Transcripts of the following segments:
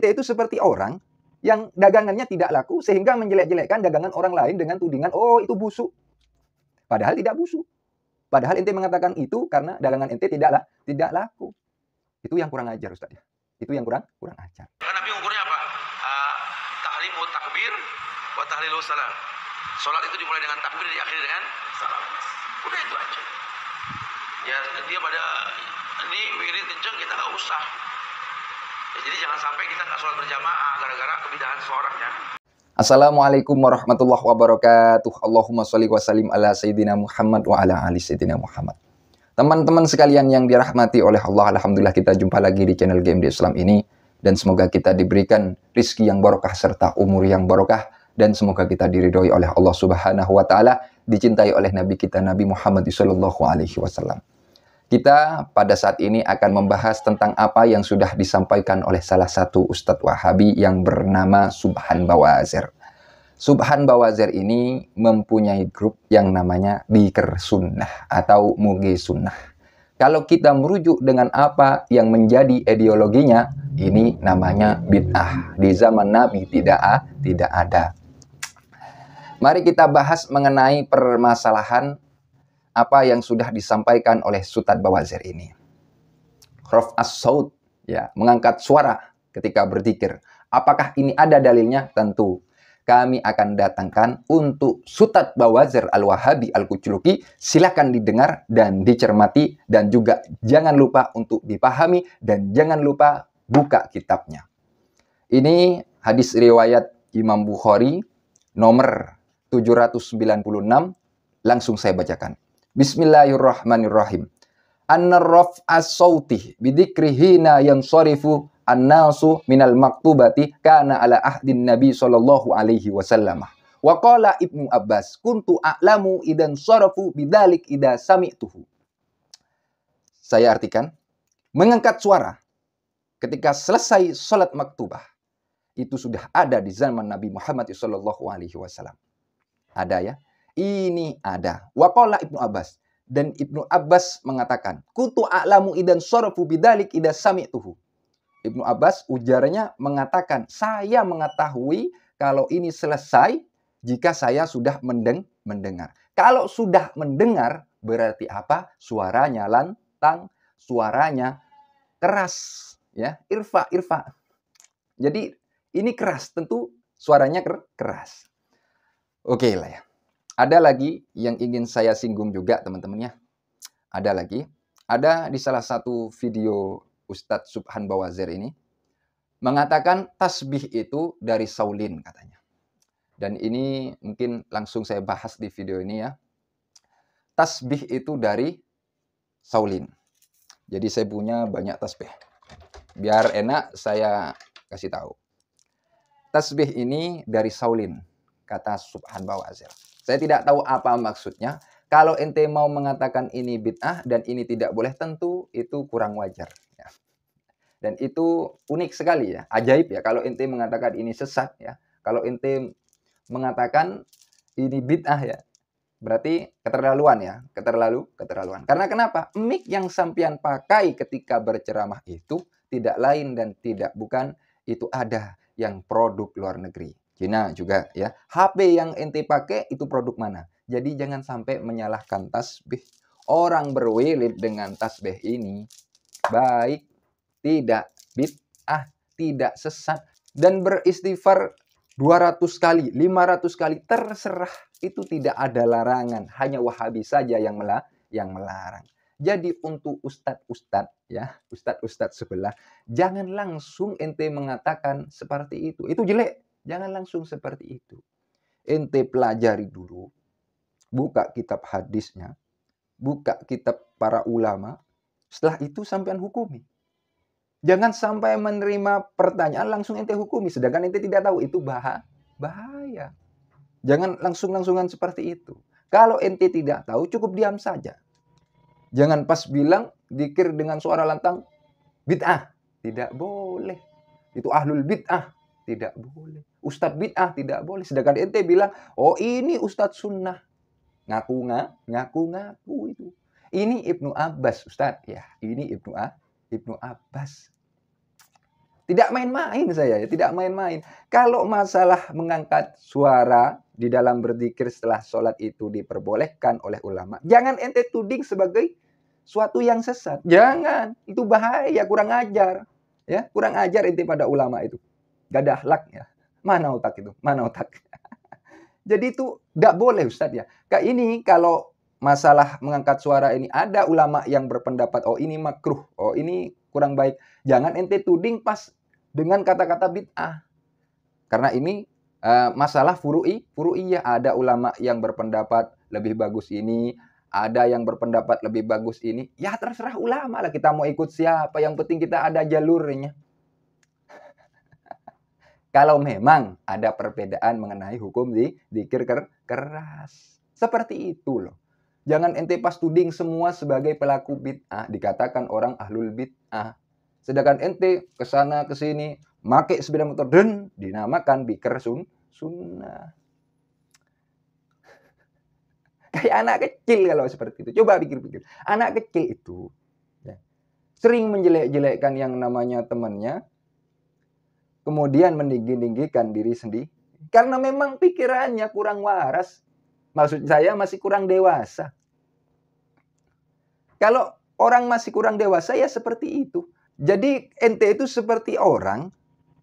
kita itu seperti orang yang dagangannya tidak laku sehingga menjelek-jelekkan dagangan orang lain dengan tudingan oh itu busuk. Padahal tidak busuk. Padahal ente mengatakan itu karena dagangan ente tidaklah tidak laku. Itu yang kurang ajar Ustaz ya. Itu yang kurang kurang ajar. Nabi ukurnya apa? Uh, ah, tahlimu takbir wa wa salam. Salat itu dimulai dengan takbir diakhiri dengan salam. Udah itu aja. Ya dia pada ini wirid kenceng kita nggak usah. Jadi jangan sampai kita nggak sholat berjamaah gara-gara kebidahan seorang ya. Assalamualaikum warahmatullahi wabarakatuh. Allahumma sholli wa sallim ala sayyidina Muhammad wa ala ali sayyidina Muhammad. Teman-teman sekalian yang dirahmati oleh Allah, alhamdulillah kita jumpa lagi di channel Game di Islam ini dan semoga kita diberikan rizki yang barokah serta umur yang barokah dan semoga kita diridhoi oleh Allah Subhanahu wa taala, dicintai oleh nabi kita Nabi Muhammad sallallahu alaihi wasallam. Kita pada saat ini akan membahas tentang apa yang sudah disampaikan oleh salah satu Ustadz Wahabi yang bernama Subhan Bawazir. Subhan Bawazir ini mempunyai grup yang namanya diker Sunnah atau Mugi Sunnah. Kalau kita merujuk dengan apa yang menjadi ideologinya, ini namanya bid'ah. Di zaman Nabi tidak, tidak ada. Mari kita bahas mengenai permasalahan apa yang sudah disampaikan oleh Sutad Bawazir ini. Rof as ya, mengangkat suara ketika berzikir. Apakah ini ada dalilnya? Tentu. Kami akan datangkan untuk Sutad Bawazir Al-Wahabi Al-Kuculuki. Silahkan didengar dan dicermati dan juga jangan lupa untuk dipahami dan jangan lupa buka kitabnya. Ini hadis riwayat Imam Bukhari nomor 796 langsung saya bacakan. Bismillahirrahmanirrahim. Anna raf'a sautih bidikrihina yang sorifu annasu minal maktubati kana ala ahdin nabi sallallahu alaihi wasallam. Wa qala Ibnu Abbas kuntu a'lamu idan sarafu bidalik ida sami'tuhu. Saya artikan, mengangkat suara ketika selesai sholat maktubah itu sudah ada di zaman Nabi Muhammad SAW. Ada ya, ini ada. Waqala Ibnu Abbas dan Ibnu Abbas mengatakan, "Kutu a'lamu idan sorofu bidalik ida sami'tuhu." Ibnu Abbas ujarnya mengatakan, "Saya mengetahui kalau ini selesai jika saya sudah mendeng mendengar." Kalau sudah mendengar berarti apa? Suaranya lantang, suaranya keras, ya. Irfa, irfa. Jadi ini keras, tentu suaranya keras. Oke okay lah ya. Ada lagi yang ingin saya singgung juga teman-teman ya. Ada lagi. Ada di salah satu video Ustadz Subhan Bawazir ini. Mengatakan tasbih itu dari Saulin katanya. Dan ini mungkin langsung saya bahas di video ini ya. Tasbih itu dari Saulin. Jadi saya punya banyak tasbih. Biar enak saya kasih tahu. Tasbih ini dari Saulin, kata Subhan Bawazir. Saya tidak tahu apa maksudnya. Kalau ente mau mengatakan ini bid'ah dan ini tidak boleh, tentu itu kurang wajar. Ya. Dan itu unik sekali ya, ajaib ya. Kalau ente mengatakan ini sesat ya, kalau ente mengatakan ini bid'ah ya, berarti keterlaluan ya, keterlalu, keterlaluan. Karena kenapa? mik yang sampean pakai ketika berceramah itu tidak lain dan tidak bukan itu ada yang produk luar negeri. Cina juga ya. HP yang ente pakai itu produk mana? Jadi jangan sampai menyalahkan tasbih. Orang berwilid dengan tasbih ini baik, tidak bid'ah, tidak sesat dan beristighfar 200 kali, 500 kali terserah itu tidak ada larangan, hanya Wahabi saja yang melah yang melarang. Jadi untuk Ustad Ustad ya, Ustad Ustad sebelah, jangan langsung ente mengatakan seperti itu. Itu jelek. Jangan langsung seperti itu. Ente pelajari dulu, buka kitab hadisnya, buka kitab para ulama, setelah itu sampean hukumi. Jangan sampai menerima pertanyaan langsung ente hukumi, sedangkan ente tidak tahu itu bah bahaya. Jangan langsung-langsungan seperti itu. Kalau ente tidak tahu, cukup diam saja. Jangan pas bilang dikir dengan suara lantang, bid'ah. Tidak boleh. Itu ahlul bid'ah. Tidak boleh. Ustadz bid'ah tidak boleh. Sedangkan ente bilang, oh ini Ustadz sunnah. Ngaku nggak? Ngaku ngaku itu. Ini Ibnu Abbas Ustadz. Ya, ini Ibnu A, Ibnu Abbas. Tidak main-main saya ya, tidak main-main. Kalau masalah mengangkat suara di dalam berzikir setelah sholat itu diperbolehkan oleh ulama. Jangan ente tuding sebagai suatu yang sesat. Jangan, itu bahaya, kurang ajar. Ya, kurang ajar inti pada ulama itu. Gak ada akhlak ya. Mana otak itu? Mana otak? Jadi itu gak boleh Ustadz ya. Kayak ini kalau masalah mengangkat suara ini ada ulama yang berpendapat oh ini makruh, oh ini kurang baik. Jangan ente tuding pas dengan kata-kata bid'ah. Karena ini uh, masalah furu'i, furu'i ya ada ulama yang berpendapat lebih bagus ini, ada yang berpendapat lebih bagus ini. Ya terserah ulama lah kita mau ikut siapa, yang penting kita ada jalurnya. Kalau memang ada perbedaan mengenai hukum di dikir ker keras. Seperti itu loh. Jangan ente pas tuding semua sebagai pelaku bid'ah dikatakan orang ahlul bid'ah. Sedangkan ente kesana kesini make sepeda motor den dinamakan biker sun sunnah. Kayak anak kecil kalau seperti itu. Coba pikir-pikir. Anak kecil itu ya, sering menjelek-jelekkan yang namanya temannya, kemudian meninggikan diri sendiri karena memang pikirannya kurang waras. Maksud saya masih kurang dewasa. Kalau orang masih kurang dewasa ya seperti itu. Jadi ente itu seperti orang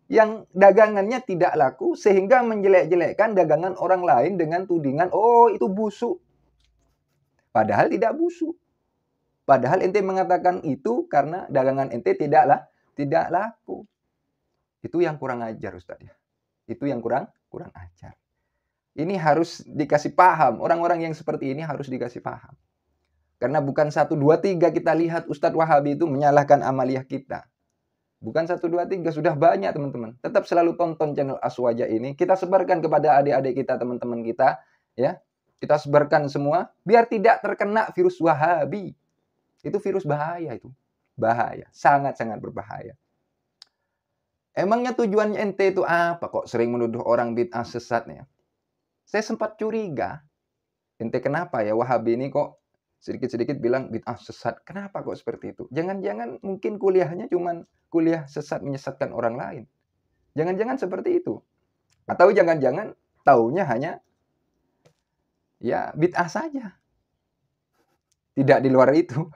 yang dagangannya tidak laku sehingga menjelek-jelekkan dagangan orang lain dengan tudingan oh itu busuk. Padahal tidak busuk. Padahal ente mengatakan itu karena dagangan ente tidaklah tidak laku. Itu yang kurang ajar Ustaz ya. Itu yang kurang kurang ajar. Ini harus dikasih paham. Orang-orang yang seperti ini harus dikasih paham. Karena bukan satu dua tiga kita lihat Ustadz Wahabi itu menyalahkan amaliah kita. Bukan satu dua tiga sudah banyak teman-teman. Tetap selalu tonton channel Aswaja ini. Kita sebarkan kepada adik-adik kita, teman-teman kita. ya Kita sebarkan semua. Biar tidak terkena virus Wahabi. Itu virus bahaya itu. Bahaya. Sangat-sangat berbahaya. Emangnya tujuannya ente itu apa kok sering menuduh orang bid'ah sesatnya? Saya sempat curiga. Ente kenapa ya Wahabi ini kok sedikit-sedikit bilang bid'ah sesat. Kenapa kok seperti itu? Jangan-jangan mungkin kuliahnya cuman kuliah sesat menyesatkan orang lain. Jangan-jangan seperti itu. Atau jangan-jangan taunya hanya ya bid'ah saja. Tidak di luar itu.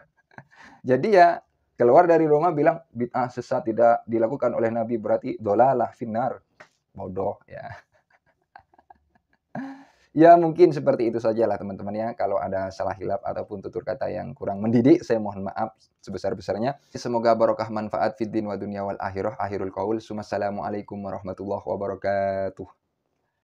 Jadi ya keluar dari rumah bilang bid'ah sesat tidak dilakukan oleh Nabi berarti dolalah finar bodoh ya ya mungkin seperti itu sajalah teman-teman ya kalau ada salah hilap ataupun tutur kata yang kurang mendidik saya mohon maaf sebesar-besarnya semoga barokah manfaat fid din wa wal akhirah akhirul qaul alaikum warahmatullahi wabarakatuh